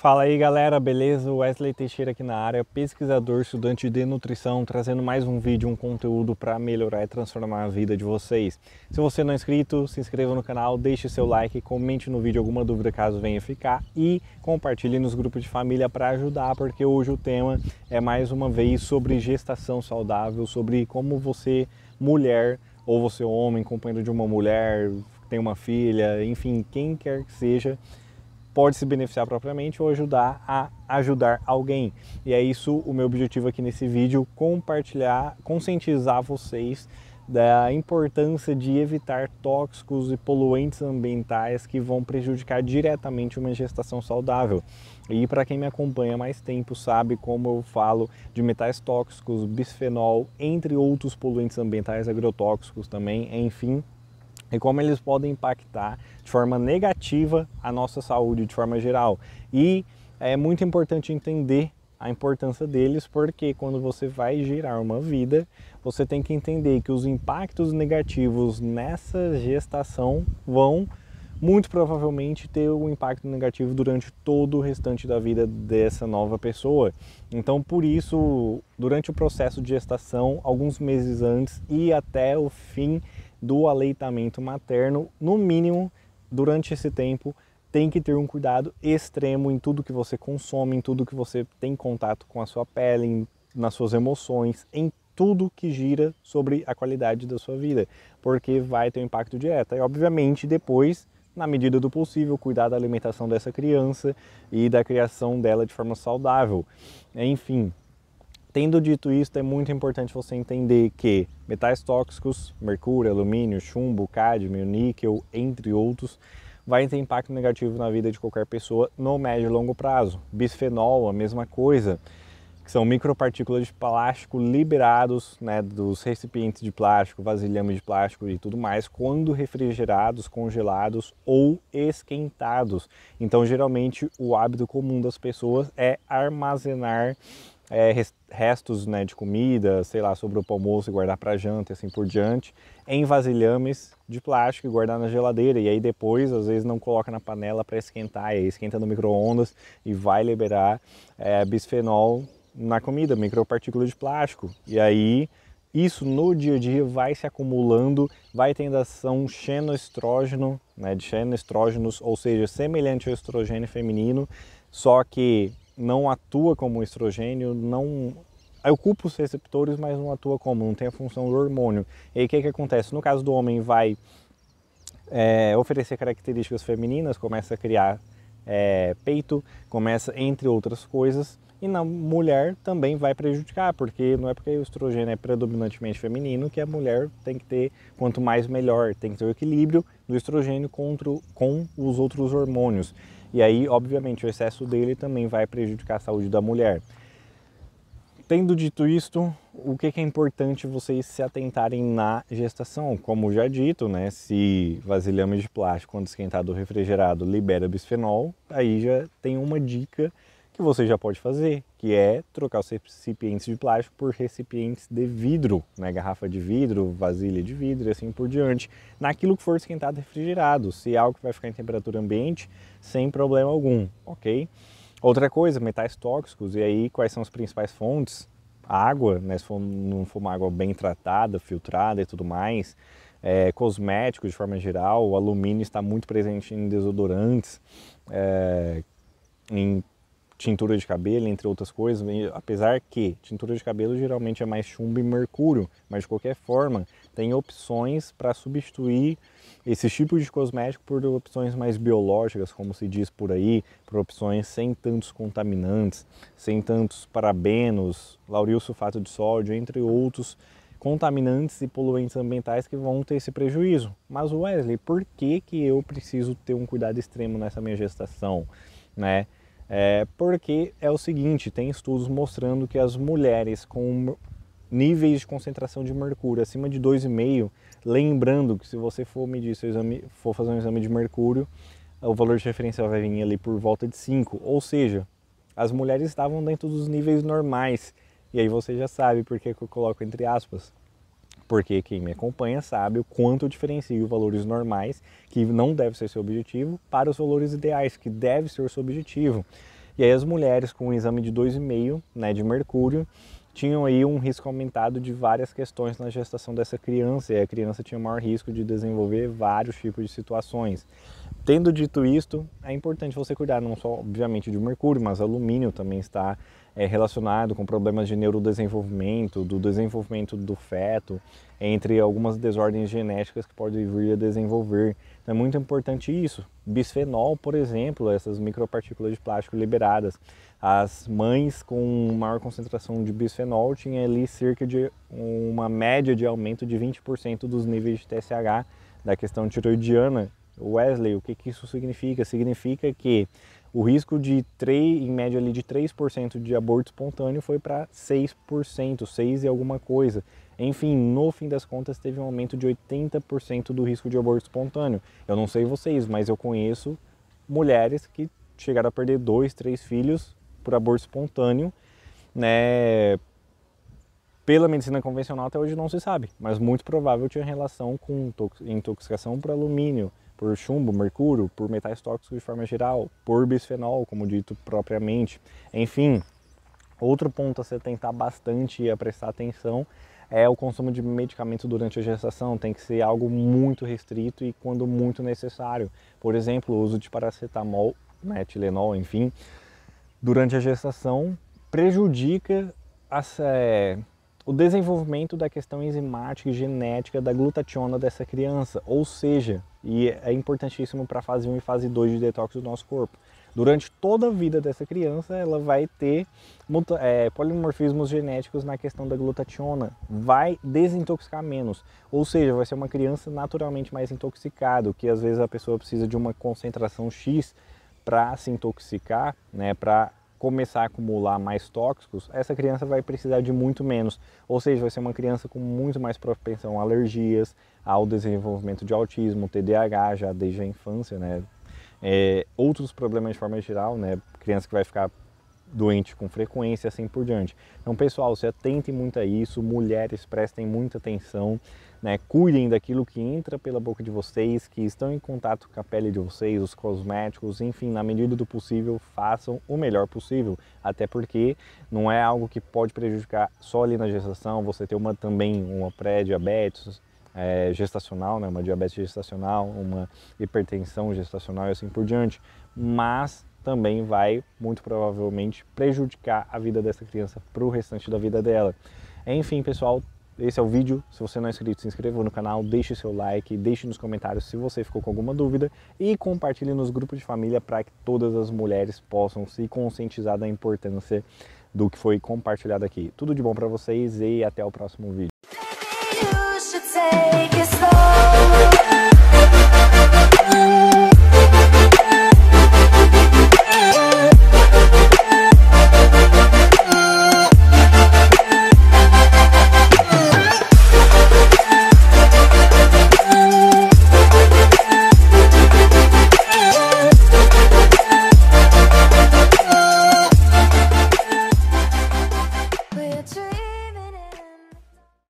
Fala aí galera, beleza? Wesley Teixeira aqui na área, pesquisador, estudante de nutrição, trazendo mais um vídeo, um conteúdo para melhorar e transformar a vida de vocês. Se você não é inscrito, se inscreva no canal, deixe seu like, comente no vídeo alguma dúvida caso venha ficar e compartilhe nos grupos de família para ajudar, porque hoje o tema é mais uma vez sobre gestação saudável, sobre como você, mulher, ou você homem, companheiro de uma mulher, tem uma filha, enfim, quem quer que seja, pode se beneficiar propriamente ou ajudar a ajudar alguém. E é isso o meu objetivo aqui nesse vídeo, compartilhar, conscientizar vocês da importância de evitar tóxicos e poluentes ambientais que vão prejudicar diretamente uma gestação saudável. E para quem me acompanha mais tempo sabe como eu falo de metais tóxicos, bisfenol, entre outros poluentes ambientais agrotóxicos também, enfim, e como eles podem impactar de forma negativa a nossa saúde de forma geral. E é muito importante entender a importância deles, porque quando você vai gerar uma vida, você tem que entender que os impactos negativos nessa gestação vão muito provavelmente ter um impacto negativo durante todo o restante da vida dessa nova pessoa. Então, por isso, durante o processo de gestação, alguns meses antes e até o fim do aleitamento materno, no mínimo, durante esse tempo, tem que ter um cuidado extremo em tudo que você consome, em tudo que você tem contato com a sua pele, em, nas suas emoções, em tudo que gira sobre a qualidade da sua vida, porque vai ter um impacto direto. E obviamente depois, na medida do possível, cuidar da alimentação dessa criança e da criação dela de forma saudável. Enfim, Tendo dito isso, é muito importante você entender que metais tóxicos, mercúrio, alumínio, chumbo, cádmio, níquel, entre outros, vai ter impacto negativo na vida de qualquer pessoa no médio e longo prazo. Bisfenol, a mesma coisa, que são micropartículas de plástico liberados né, dos recipientes de plástico, vasilhame de plástico e tudo mais, quando refrigerados, congelados ou esquentados. Então, geralmente, o hábito comum das pessoas é armazenar é, restos né, de comida, sei lá, sobre o almoço e guardar para janta e assim por diante, em vasilhames de plástico e guardar na geladeira. E aí depois, às vezes, não coloca na panela para esquentar, e aí esquenta no micro-ondas e vai liberar é, bisfenol na comida, micropartícula de plástico. E aí isso no dia a dia vai se acumulando, vai tendo ação xenoestrógeno, né, de xenoestrógenos, ou seja, semelhante ao estrogênio feminino, só que não atua como estrogênio, não ocupa os receptores, mas não atua como, não tem a função do hormônio. E aí o que, que acontece? No caso do homem, vai é, oferecer características femininas, começa a criar é, peito, começa, entre outras coisas, e na mulher também vai prejudicar, porque não é porque o estrogênio é predominantemente feminino que a mulher tem que ter, quanto mais melhor, tem que ter o equilíbrio do estrogênio contra, com os outros hormônios. E aí, obviamente, o excesso dele também vai prejudicar a saúde da mulher. Tendo dito isto, o que é importante vocês se atentarem na gestação? Como já dito, né, se vasilhame de plástico quando esquentado ou refrigerado libera bisfenol, aí já tem uma dica que você já pode fazer, que é trocar os recipientes de plástico por recipientes de vidro, né? garrafa de vidro, vasilha de vidro e assim por diante, naquilo que for esquentado refrigerado, se é algo que vai ficar em temperatura ambiente, sem problema algum, ok? Outra coisa, metais tóxicos, e aí quais são as principais fontes? Água, né? se for, não for uma água bem tratada, filtrada e tudo mais, é, cosméticos de forma geral, o alumínio está muito presente em desodorantes, é, em tintura de cabelo, entre outras coisas, apesar que tintura de cabelo geralmente é mais chumbo e mercúrio, mas de qualquer forma tem opções para substituir esses tipos de cosmético por opções mais biológicas, como se diz por aí, por opções sem tantos contaminantes, sem tantos parabenos, lauril sulfato de sódio, entre outros contaminantes e poluentes ambientais que vão ter esse prejuízo. Mas Wesley, por que que eu preciso ter um cuidado extremo nessa minha gestação, né? É, porque é o seguinte, tem estudos mostrando que as mulheres com níveis de concentração de mercúrio acima de 2,5, lembrando que se você for medir seu exame, for fazer um exame de mercúrio, o valor de referência vai vir ali por volta de 5, ou seja, as mulheres estavam dentro dos níveis normais. E aí você já sabe porque que eu coloco entre aspas porque quem me acompanha sabe o quanto eu diferencio valores normais, que não deve ser seu objetivo, para os valores ideais, que deve ser o seu objetivo. E aí as mulheres com um exame de 2,5 né, de mercúrio tinham aí um risco aumentado de várias questões na gestação dessa criança, e a criança tinha maior risco de desenvolver vários tipos de situações. Tendo dito isto, é importante você cuidar não só, obviamente, de mercúrio, mas alumínio também está é, relacionado com problemas de neurodesenvolvimento, do desenvolvimento do feto, entre algumas desordens genéticas que podem vir a desenvolver. Então é muito importante isso. Bisfenol, por exemplo, essas micropartículas de plástico liberadas. As mães com maior concentração de bisfenol tinham ali cerca de uma média de aumento de 20% dos níveis de TSH da questão tiroidiana. Wesley, o que, que isso significa? Significa que o risco de 3, em média ali de 3% de aborto espontâneo foi para 6%, 6 e alguma coisa. Enfim, no fim das contas teve um aumento de 80% do risco de aborto espontâneo. Eu não sei vocês, mas eu conheço mulheres que chegaram a perder dois, três filhos por aborto espontâneo, né? Pela medicina convencional até hoje não se sabe, mas muito provável tinha relação com intoxicação por alumínio, por chumbo, mercúrio, por metais tóxicos de forma geral, por bisfenol, como dito propriamente. Enfim, outro ponto a se atentar bastante e a prestar atenção é o consumo de medicamentos durante a gestação. Tem que ser algo muito restrito e quando muito necessário. Por exemplo, o uso de paracetamol, né, Tilenol, enfim, durante a gestação prejudica as, é, o desenvolvimento da questão enzimática e genética da glutationa dessa criança. Ou seja, e é importantíssimo para fase 1 e fase 2 de detox do nosso corpo. Durante toda a vida dessa criança, ela vai ter é, polimorfismos genéticos na questão da glutationa. Vai desintoxicar menos, ou seja, vai ser uma criança naturalmente mais intoxicada, que às vezes a pessoa precisa de uma concentração X para se intoxicar, né, para começar a acumular mais tóxicos, essa criança vai precisar de muito menos. Ou seja, vai ser uma criança com muito mais propensão a alergias, ao desenvolvimento de autismo, TDAH já desde a infância, né? É, outros problemas de forma geral, né? Criança que vai ficar doente com frequência, assim por diante. Então, pessoal, se atentem muito a isso, mulheres prestem muita atenção, né? Cuidem daquilo que entra pela boca de vocês, que estão em contato com a pele de vocês, os cosméticos, enfim, na medida do possível, façam o melhor possível, até porque não é algo que pode prejudicar só ali na gestação, você ter uma também uma pré-diabetes, é, gestacional, né, uma diabetes gestacional, uma hipertensão gestacional e assim por diante, mas também vai, muito provavelmente, prejudicar a vida dessa criança para o restante da vida dela. Enfim, pessoal, esse é o vídeo. Se você não é inscrito, se inscreva no canal, deixe seu like, deixe nos comentários se você ficou com alguma dúvida e compartilhe nos grupos de família para que todas as mulheres possam se conscientizar da importância do que foi compartilhado aqui. Tudo de bom para vocês e até o próximo vídeo.